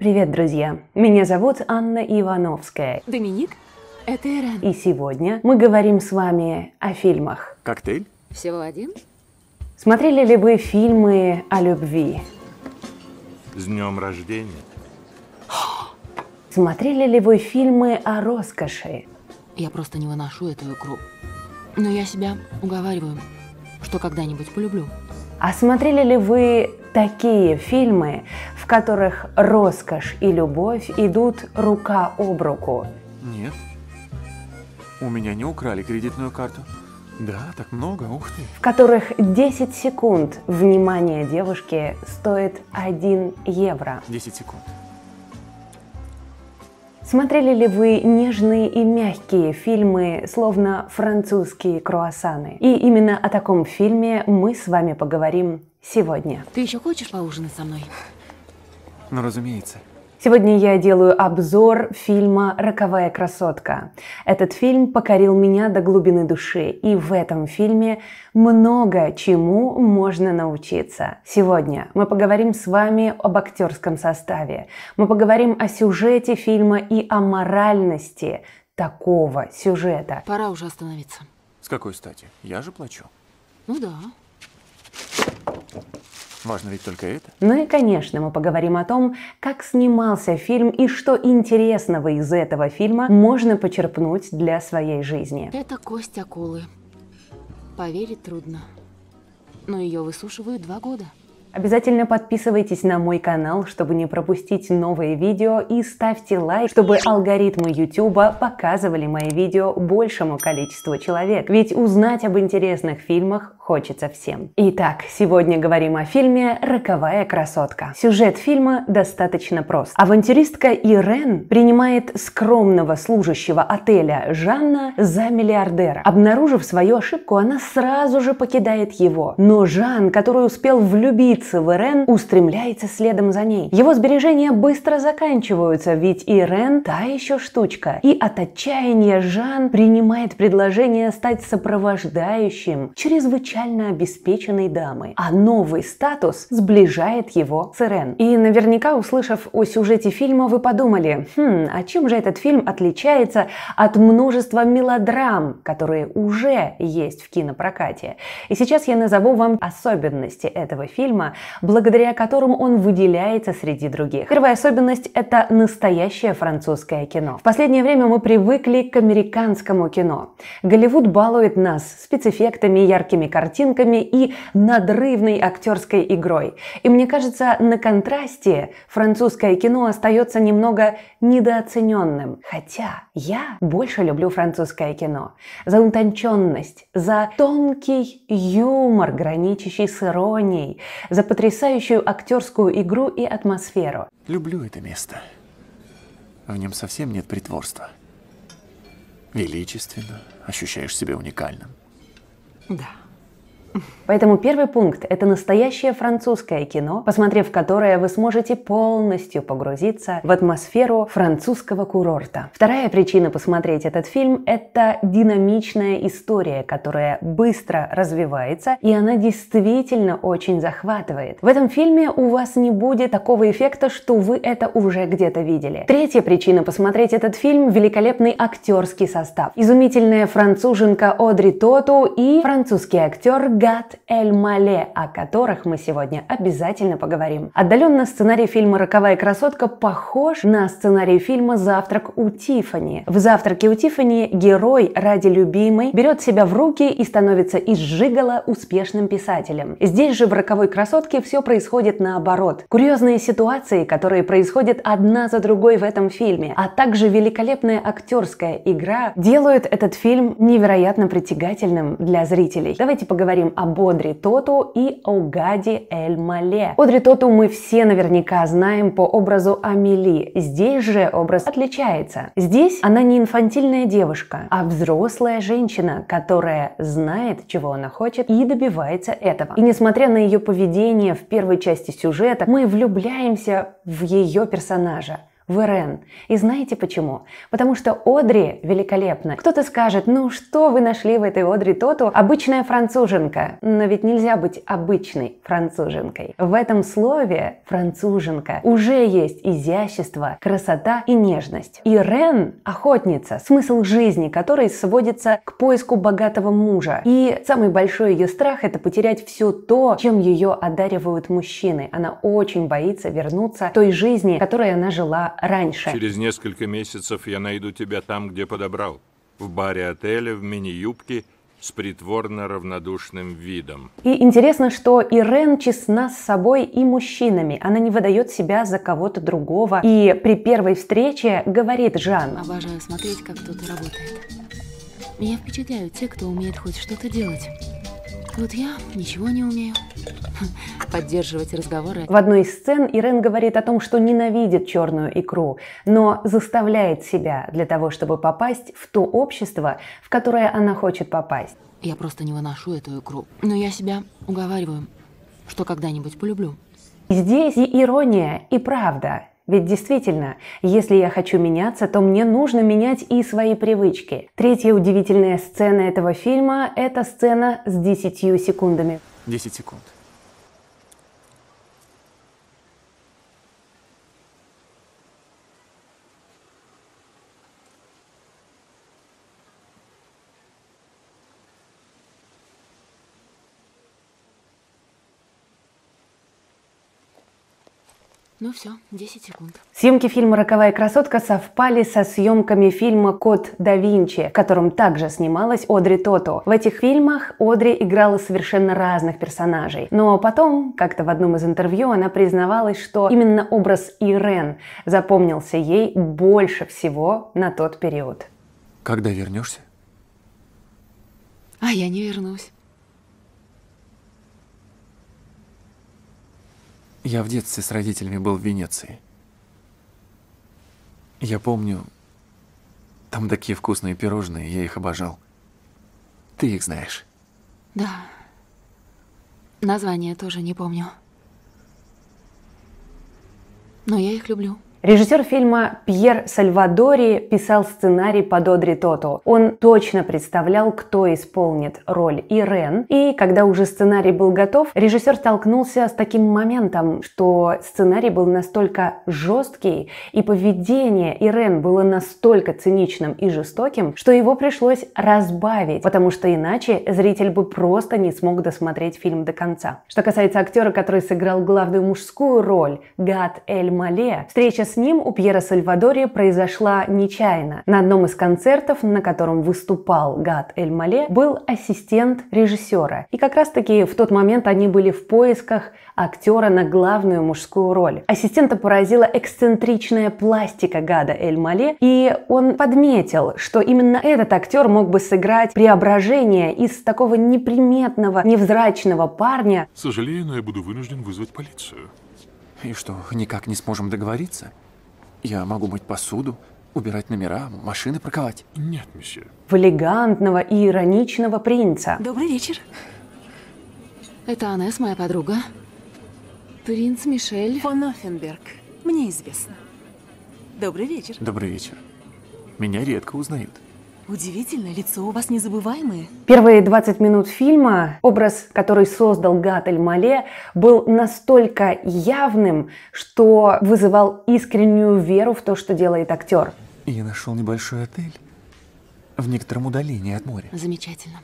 Привет, друзья! Меня зовут Анна Ивановская. Доминик, это Ирен. И сегодня мы говорим с вами о фильмах. Коктейль? Всего один? Смотрели ли вы фильмы о любви? С днем рождения. Смотрели ли вы фильмы о роскоши? Я просто не выношу эту игру. Но я себя уговариваю, что когда-нибудь полюблю. А смотрели ли вы такие фильмы, которых роскошь и любовь идут рука об руку. Нет, у меня не украли кредитную карту. Да, так много, ух ты. В которых 10 секунд внимания девушки стоит 1 евро. 10 секунд. Смотрели ли вы нежные и мягкие фильмы, словно французские круассаны? И именно о таком фильме мы с вами поговорим сегодня. Ты еще хочешь поужинать со мной? Ну, разумеется. Сегодня я делаю обзор фильма «Роковая красотка». Этот фильм покорил меня до глубины души, и в этом фильме много чему можно научиться. Сегодня мы поговорим с вами об актерском составе, мы поговорим о сюжете фильма и о моральности такого сюжета. Пора уже остановиться. С какой стати? Я же плачу. Ну да. Важно ведь только это. Ну и, конечно, мы поговорим о том, как снимался фильм и что интересного из этого фильма можно почерпнуть для своей жизни. Это кость акулы. Поверить трудно. Но ее высушивают два года. Обязательно подписывайтесь на мой канал, чтобы не пропустить новые видео и ставьте лайк, чтобы алгоритмы YouTube показывали мои видео большему количеству человек. Ведь узнать об интересных фильмах хочется всем. Итак, сегодня говорим о фильме «Роковая красотка». Сюжет фильма достаточно прост. Авантюристка Ирен принимает скромного служащего отеля Жанна за миллиардера. Обнаружив свою ошибку, она сразу же покидает его. Но Жан, который успел влюбиться в Ирен, устремляется следом за ней. Его сбережения быстро заканчиваются, ведь Ирен та еще штучка. И от отчаяния Жан принимает предложение стать сопровождающим чрезвычайно изначально обеспеченной дамы, а новый статус сближает его с Ирен. И наверняка, услышав о сюжете фильма, вы подумали, хм, а чем же этот фильм отличается от множества мелодрам, которые уже есть в кинопрокате? И сейчас я назову вам особенности этого фильма, благодаря которым он выделяется среди других. Первая особенность – это настоящее французское кино. В последнее время мы привыкли к американскому кино. Голливуд балует нас спецэффектами, яркими картинами, картинками и надрывной актерской игрой. И мне кажется, на контрасте французское кино остается немного недооцененным. Хотя я больше люблю французское кино за утонченность, за тонкий юмор, граничащий с иронией, за потрясающую актерскую игру и атмосферу. Люблю это место. В нем совсем нет притворства. Величественно, ощущаешь себя уникальным. Да. Поэтому первый пункт – это настоящее французское кино, посмотрев которое вы сможете полностью погрузиться в атмосферу французского курорта. Вторая причина посмотреть этот фильм – это динамичная история, которая быстро развивается, и она действительно очень захватывает. В этом фильме у вас не будет такого эффекта, что вы это уже где-то видели. Третья причина посмотреть этот фильм – великолепный актерский состав. Изумительная француженка Одри Тоту и французский актер Гат Эль Мале, о которых мы сегодня обязательно поговорим. Отдаленно сценарий фильма «Роковая красотка» похож на сценарий фильма «Завтрак у Тифани. В «Завтраке у Тифани герой ради любимой берет себя в руки и становится из жигала успешным писателем. Здесь же в «Роковой красотке» все происходит наоборот. Курьезные ситуации, которые происходят одна за другой в этом фильме, а также великолепная актерская игра делают этот фильм невероятно притягательным для зрителей. Давайте поговорим поговорим об Одри Тоту и о Гаде Эль Мале. Одри Тоту мы все наверняка знаем по образу Амели. Здесь же образ отличается. Здесь она не инфантильная девушка, а взрослая женщина, которая знает, чего она хочет и добивается этого. И несмотря на ее поведение в первой части сюжета, мы влюбляемся в ее персонажа в Ирен. И знаете почему? Потому что Одри великолепна. Кто-то скажет, ну что вы нашли в этой Одри Тоту? Обычная француженка. Но ведь нельзя быть обычной француженкой. В этом слове француженка уже есть изящество, красота и нежность. И Рен охотница, смысл жизни которой сводится к поиску богатого мужа. И самый большой ее страх – это потерять все то, чем ее одаривают мужчины. Она очень боится вернуться той жизни, которой она жила раньше. Через несколько месяцев я найду тебя там, где подобрал. В баре отеля, в мини-юбке – с притворно равнодушным видом. И интересно, что Ирен честна с собой и мужчинами. Она не выдает себя за кого-то другого. И при первой встрече говорит Жан. Обожаю смотреть, как кто-то работает. Меня впечатляют те, кто умеет хоть что-то делать. Вот я ничего не умею. поддерживать разговоры. В одной из сцен Ирен говорит о том, что ненавидит черную икру, но заставляет себя для того, чтобы попасть в то общество, в которое она хочет попасть. Я просто не выношу эту икру, но я себя уговариваю, что когда-нибудь полюблю. Здесь и ирония, и правда. Ведь действительно, если я хочу меняться, то мне нужно менять и свои привычки. Третья удивительная сцена этого фильма – это сцена с 10 секундами. 10 секунд. Ну все, 10 секунд. Съемки фильма «Роковая красотка» совпали со съемками фильма «Код да Винчи», в котором также снималась Одри Тото. В этих фильмах Одри играла совершенно разных персонажей. Но потом, как-то в одном из интервью, она признавалась, что именно образ Ирен запомнился ей больше всего на тот период. Когда вернешься? А я не вернусь. Я в детстве с родителями был в Венеции. Я помню, там такие вкусные пирожные, я их обожал. Ты их знаешь? Да. Название тоже не помню. Но я их люблю. Режиссер фильма Пьер Сальвадори писал сценарий под Одри Тото. Он точно представлял, кто исполнит роль Ирен. И когда уже сценарий был готов, режиссер столкнулся с таким моментом, что сценарий был настолько жесткий, и поведение Ирен было настолько циничным и жестоким, что его пришлось разбавить, потому что иначе зритель бы просто не смог досмотреть фильм до конца. Что касается актера, который сыграл главную мужскую роль, Гад Эль Мале, встреча с с ним у Пьера Сальвадори произошла нечаянно. На одном из концертов, на котором выступал Гад Эль Мале, был ассистент режиссера. И как раз-таки в тот момент они были в поисках актера на главную мужскую роль. Ассистента поразила эксцентричная пластика Гада Эль Мале, и он подметил, что именно этот актер мог бы сыграть преображение из такого неприметного, невзрачного парня. Сожалею, но я буду вынужден вызвать полицию. И что, никак не сможем договориться? Я могу мыть посуду, убирать номера, машины парковать. Нет, месье. В элегантного и ироничного принца. Добрый вечер. Это Анес, моя подруга. Принц Мишель. Фон Оффенберг. Мне известно. Добрый вечер. Добрый вечер. Меня редко узнают. Удивительно, лицо у вас незабываемое. Первые 20 минут фильма образ, который создал Гатель Мале, был настолько явным, что вызывал искреннюю веру в то, что делает актер. Я нашел небольшой отель в некотором удалении от моря. Замечательно.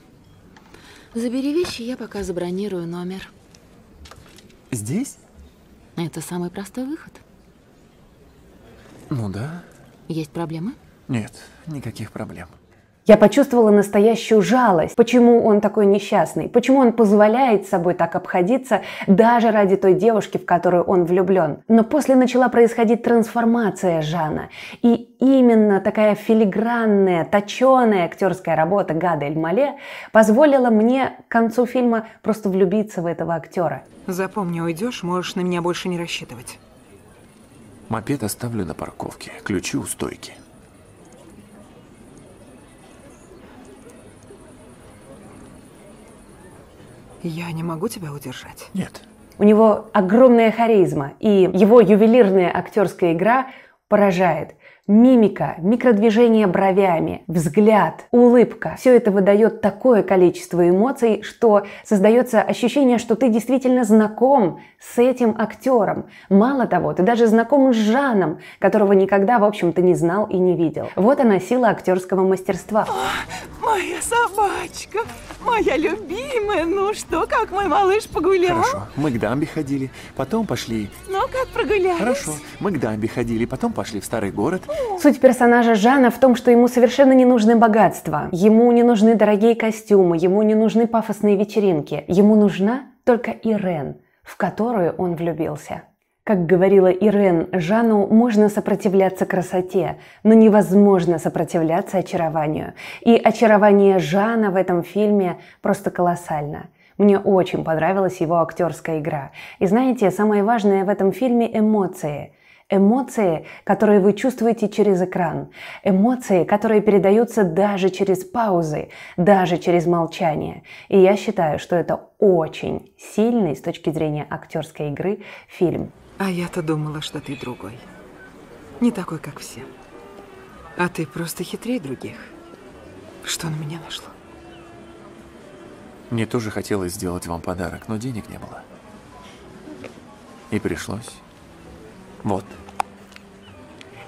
Забери вещи, я пока забронирую номер. Здесь? Это самый простой выход. Ну да. Есть проблемы? Нет, никаких проблем. Я почувствовала настоящую жалость. Почему он такой несчастный? Почему он позволяет собой так обходиться даже ради той девушки, в которую он влюблен? Но после начала происходить трансформация Жана. И именно такая филигранная, точеная актерская работа Гада Эльмале позволила мне к концу фильма просто влюбиться в этого актера. Запомни, уйдешь, можешь на меня больше не рассчитывать. Мопед оставлю на парковке, ключи у стойки. Я не могу тебя удержать. Нет. У него огромная харизма, и его ювелирная актерская игра поражает. Мимика, микродвижение бровями, взгляд, улыбка. Все это выдает такое количество эмоций, что создается ощущение, что ты действительно знаком с этим актером. Мало того, ты даже знаком с Жаном, которого никогда, в общем-то, не знал и не видел. Вот она сила актерского мастерства. О, а, моя собачка, моя любимая. Ну что, как мой малыш погулял? Хорошо, мы к дамбе ходили, потом пошли. Ну, как прогулялись? Хорошо, мы к дамбе ходили, потом пошли в старый город. Суть персонажа Жана в том, что ему совершенно не нужны богатства, ему не нужны дорогие костюмы, ему не нужны пафосные вечеринки, ему нужна только Ирен, в которую он влюбился. Как говорила Ирен, Жану можно сопротивляться красоте, но невозможно сопротивляться очарованию. И очарование Жана в этом фильме просто колоссально. Мне очень понравилась его актерская игра. И знаете, самое важное в этом фильме – эмоции. Эмоции, которые вы чувствуете через экран. Эмоции, которые передаются даже через паузы, даже через молчание. И я считаю, что это очень сильный с точки зрения актерской игры фильм. А я-то думала, что ты другой. Не такой, как все. А ты просто хитрее других. Что на меня нашло? Мне тоже хотелось сделать вам подарок, но денег не было. И пришлось. Вот.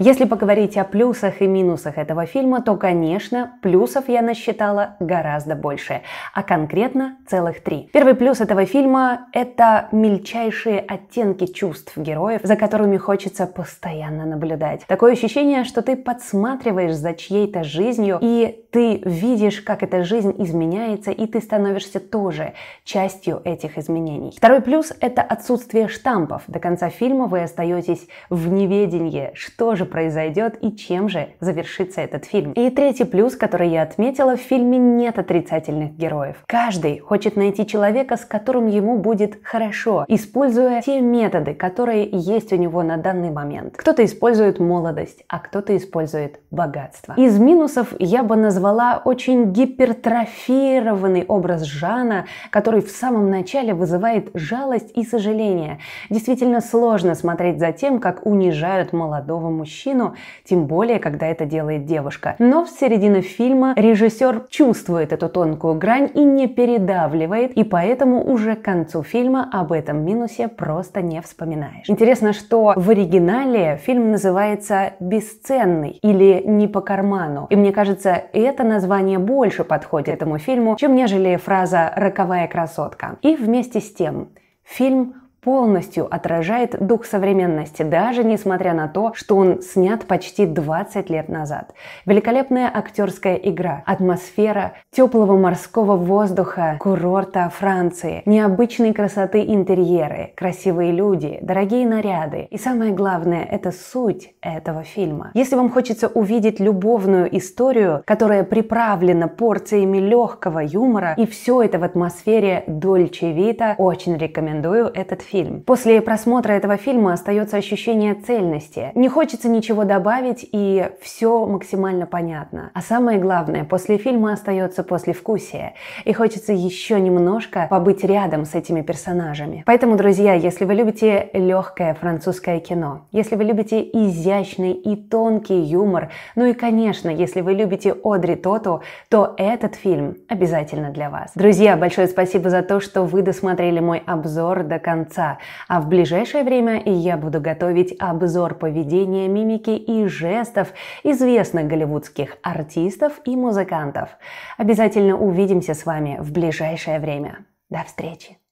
Если поговорить о плюсах и минусах этого фильма, то, конечно, плюсов я насчитала гораздо больше, а конкретно целых три. Первый плюс этого фильма — это мельчайшие оттенки чувств героев, за которыми хочется постоянно наблюдать. Такое ощущение, что ты подсматриваешь за чьей-то жизнью и ты видишь, как эта жизнь изменяется, и ты становишься тоже частью этих изменений. Второй плюс – это отсутствие штампов. До конца фильма вы остаетесь в неведении, что же произойдет и чем же завершится этот фильм. И третий плюс, который я отметила, в фильме нет отрицательных героев. Каждый хочет найти человека, с которым ему будет хорошо, используя те методы, которые есть у него на данный момент. Кто-то использует молодость, а кто-то использует богатство. Из минусов я бы назвала назвала очень гипертрофированный образ Жана, который в самом начале вызывает жалость и сожаление. Действительно сложно смотреть за тем, как унижают молодого мужчину, тем более, когда это делает девушка. Но в середине фильма режиссер чувствует эту тонкую грань и не передавливает, и поэтому уже к концу фильма об этом минусе просто не вспоминаешь. Интересно, что в оригинале фильм называется «Бесценный» или «Не по карману». И мне кажется, это это название больше подходит этому фильму, чем нежели фраза «роковая красотка». И вместе с тем, фильм полностью отражает дух современности, даже несмотря на то, что он снят почти 20 лет назад. Великолепная актерская игра, атмосфера теплого морского воздуха, курорта Франции, необычной красоты интерьеры, красивые люди, дорогие наряды. И самое главное, это суть этого фильма. Если вам хочется увидеть любовную историю, которая приправлена порциями легкого юмора, и все это в атмосфере Дольче Вита, очень рекомендую этот фильм фильм. После просмотра этого фильма остается ощущение цельности. Не хочется ничего добавить, и все максимально понятно. А самое главное, после фильма остается послевкусие. И хочется еще немножко побыть рядом с этими персонажами. Поэтому, друзья, если вы любите легкое французское кино, если вы любите изящный и тонкий юмор, ну и, конечно, если вы любите Одри Тоту, то этот фильм обязательно для вас. Друзья, большое спасибо за то, что вы досмотрели мой обзор до конца отца. А в ближайшее время я буду готовить обзор поведения, мимики и жестов известных голливудских артистов и музыкантов. Обязательно увидимся с вами в ближайшее время. До встречи!